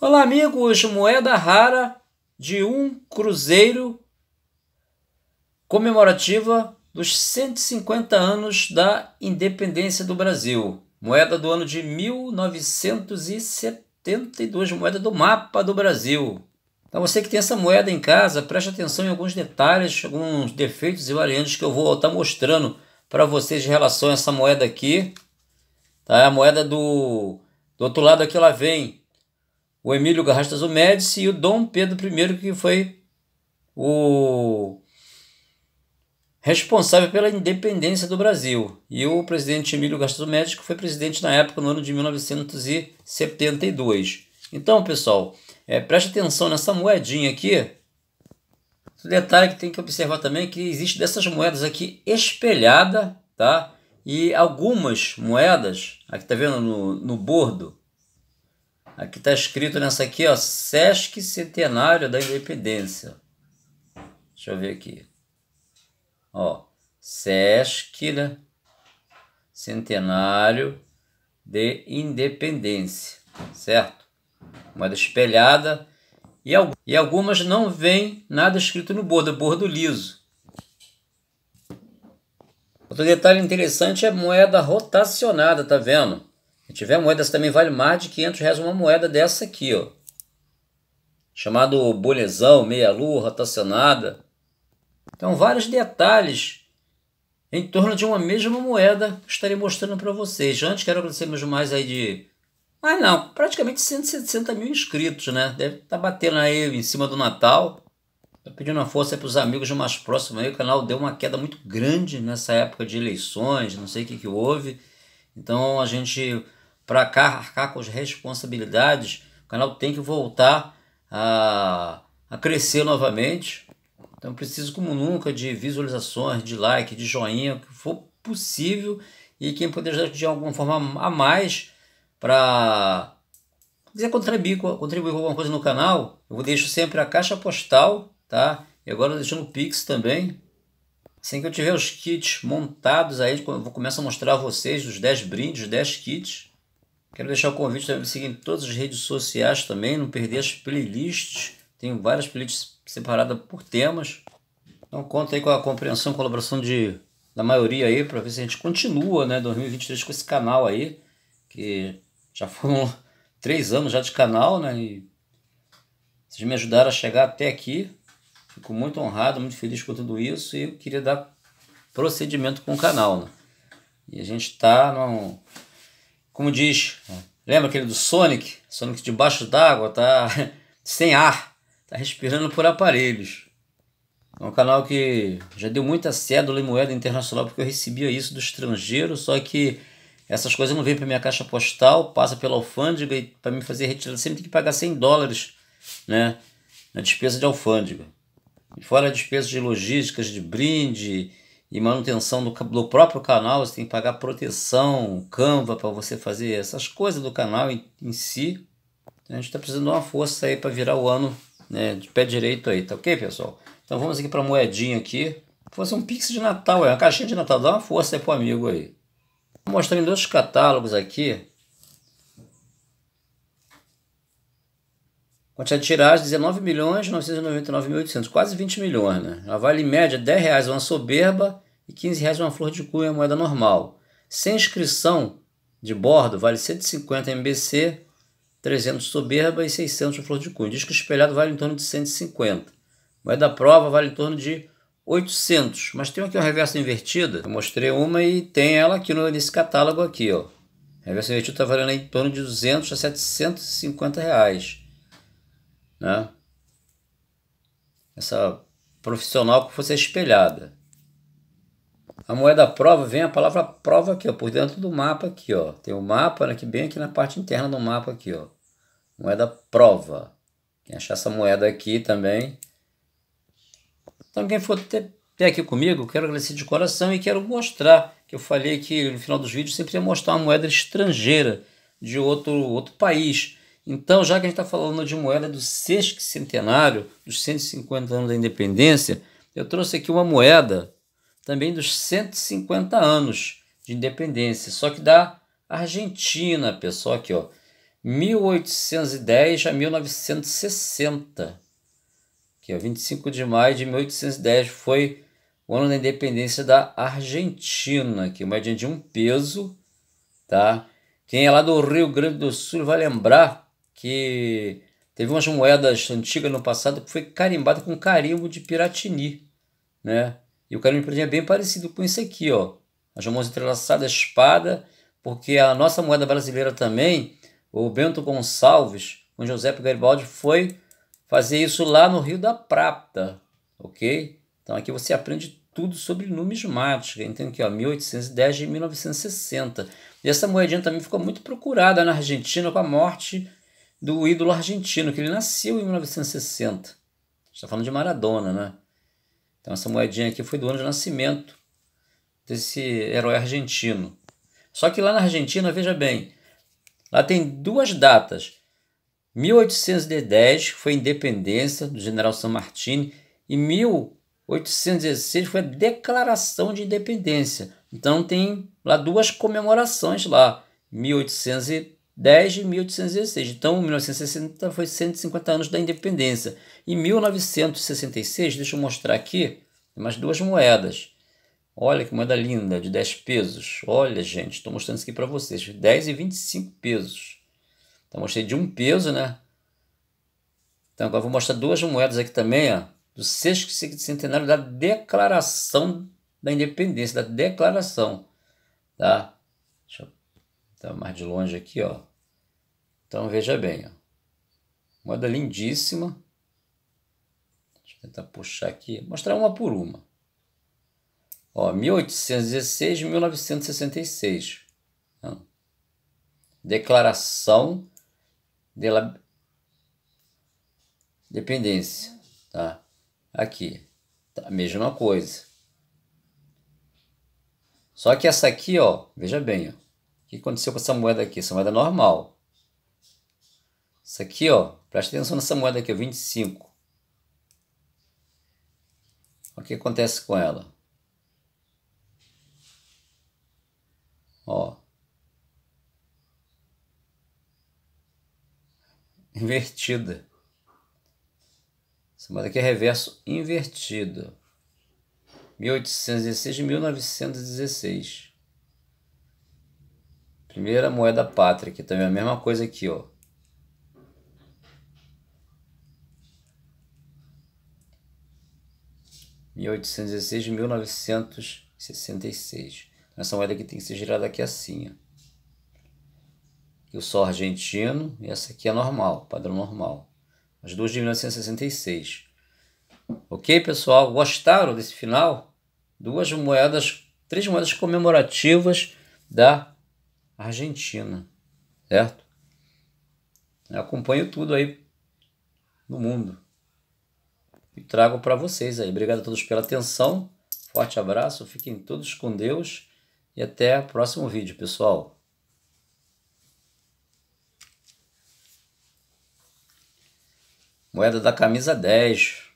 Olá, amigos! Moeda rara de um cruzeiro comemorativa dos 150 anos da independência do Brasil. Moeda do ano de 1972, moeda do mapa do Brasil. Então, você que tem essa moeda em casa, preste atenção em alguns detalhes, alguns defeitos e variantes que eu vou estar mostrando para vocês em relação a essa moeda aqui. Tá? A moeda do, do outro lado aqui ela vem o Emílio Garrastas o Médici e o Dom Pedro I, que foi o responsável pela independência do Brasil. E o presidente Emílio o Médici foi presidente na época, no ano de 1972. Então, pessoal, é, preste atenção nessa moedinha aqui. O detalhe que tem que observar também é que existe dessas moedas aqui espelhada, tá? E algumas moedas, aqui tá vendo no, no bordo, Aqui está escrito nessa aqui, ó, Sesc Centenário da Independência. Deixa eu ver aqui. Ó, Sesc, né? Centenário de Independência, certo? Moeda espelhada. E, e algumas não vem nada escrito no bordo, bordo liso. Outro detalhe interessante é moeda rotacionada, tá vendo? Se tiver moedas também vale mais de 500 reais uma moeda dessa aqui, ó. Chamado bolezão, meia-lua, rotacionada. Então, vários detalhes em torno de uma mesma moeda que estarei mostrando para vocês. Antes, quero agradecer mesmo mais aí de... Ah não, praticamente 160 mil inscritos, né? Deve estar tá batendo aí em cima do Natal. Estou pedindo uma força para os amigos mais próximos aí. O canal deu uma queda muito grande nessa época de eleições, não sei o que, que houve. Então, a gente para cá arcar com as responsabilidades, o canal tem que voltar a, a crescer novamente. Então preciso como nunca de visualizações, de like, de joinha, o que for possível e quem puder ajudar de alguma forma a mais para dizer contribuir, contribuir com alguma coisa no canal, eu deixo sempre a caixa postal, tá? E agora deixando o Pix também. Assim que eu tiver os kits montados aí, eu vou começar a mostrar a vocês os 10 brindes, os 10 kits. Quero deixar o convite para me seguir em todas as redes sociais também, não perder as playlists. Tenho várias playlists separadas por temas. Então conta aí com a compreensão, colaboração de, da maioria aí, para ver se a gente continua, né, 2023 com esse canal aí, que já foram três anos já de canal, né, e vocês me ajudaram a chegar até aqui. Fico muito honrado, muito feliz com tudo isso e eu queria dar procedimento com o canal, né. E a gente está num como diz, lembra aquele do Sonic? Sonic debaixo d'água, tá sem ar, tá respirando por aparelhos. É um canal que já deu muita cédula e moeda internacional porque eu recebia isso do estrangeiro, só que essas coisas não vêm para minha caixa postal, passa pela alfândega e para me fazer retirada sempre tem que pagar 100 dólares, né, na despesa de alfândega. E fora a despesa de logísticas, de brinde, e manutenção do, do próprio canal, você tem que pagar proteção, Canva para você fazer essas coisas do canal em, em si. Então, a gente está precisando de uma força aí para virar o ano né, de pé direito aí, tá ok, pessoal? Então vamos aqui para moedinha aqui. Fosse um pix de Natal, é uma caixinha de Natal, dá uma força aí o amigo aí. Vou mostrar em dois catálogos aqui Quantidade de tiragem, 19 milhões 999.800, quase 20 milhões, né? Ela vale em média 10 reais uma soberba e 15 reais uma flor de cunha, moeda normal. Sem inscrição de bordo, vale 150 MBC, 300 soberba e 600 flor de cunha. Disco espelhado vale em torno de 150. Moeda prova vale em torno de 800. Mas tem aqui uma reversa invertida, eu mostrei uma e tem ela aqui no, nesse catálogo aqui, ó. A reversa invertida está valendo em torno de 200 a 750 reais né? Essa profissional que fosse espelhada. A moeda prova vem a palavra prova aqui, ó, por dentro do mapa aqui, ó. Tem o um mapa né, aqui bem aqui na parte interna do mapa aqui, ó. Moeda prova. Quem achar essa moeda aqui também. Então quem for ter pé aqui comigo, quero agradecer de coração e quero mostrar que eu falei que no final dos vídeos sempre ia mostrar uma moeda estrangeira de outro outro país então, já que a gente está falando de moeda do centenário dos 150 anos da independência, eu trouxe aqui uma moeda também dos 150 anos de independência, só que da Argentina, pessoal, aqui ó, 1810 a 1960, que é 25 de maio de 1810 foi o ano da independência da Argentina, que é uma de um peso, tá? Quem é lá do Rio Grande do Sul vai lembrar que teve umas moedas antigas no passado que foi carimbada com carimbo de Piratini, né? E o carimbo de Piratini é bem parecido com esse aqui, ó. As mãos entrelaçadas, espada, porque a nossa moeda brasileira também, o Bento Gonçalves, com José Garibaldi, foi fazer isso lá no Rio da Prata, ok? Então aqui você aprende tudo sobre numismática. Então aqui, ó, 1810 e 1960. E essa moedinha também ficou muito procurada na Argentina com a morte do ídolo argentino, que ele nasceu em 1960. Está falando de Maradona, né? Então essa moedinha aqui foi do ano de nascimento desse herói argentino. Só que lá na Argentina, veja bem, lá tem duas datas. 1810 foi a independência do general San Martín e 1816 foi a declaração de independência. Então tem lá duas comemorações lá, 1810 10 de 1816. Então, 1960 foi 150 anos da independência. Em 1966, deixa eu mostrar aqui, mais duas moedas. Olha que moeda linda, de 10 pesos. Olha, gente, estou mostrando isso aqui para vocês. 10 e 25 pesos. Então, mostrei de 1 peso, né? Então, agora vou mostrar duas moedas aqui também, ó. Do sexto centenário da Declaração da Independência, da Declaração, tá? Tá mais de longe aqui, ó. Então veja bem, ó. Moda lindíssima. Deixa eu tentar puxar aqui, mostrar uma por uma. Ó, 1816, 1966. Declaração de la... dependência, tá? Aqui, tá, a mesma coisa. Só que essa aqui, ó, veja bem, ó. O que aconteceu com essa moeda aqui? Essa moeda é normal. Isso aqui, ó, presta atenção nessa moeda aqui, ó, 25. O que acontece com ela? Ó. Invertida. Essa moeda aqui é reverso invertido. 1816 e 1916. Primeira moeda pátria, que também é a mesma coisa aqui, ó. mil oitocentos e mil novecentos sessenta e seis Essa moeda aqui tem que ser girada aqui assim, ó. o sol argentino e essa aqui é normal, padrão normal. As duas de 1966. Ok, pessoal? Gostaram desse final? Duas moedas, três moedas comemorativas da Argentina, certo? Eu acompanho tudo aí no mundo e trago para vocês aí. Obrigado a todos pela atenção, forte abraço, fiquem todos com Deus e até o próximo vídeo, pessoal. Moeda da camisa 10.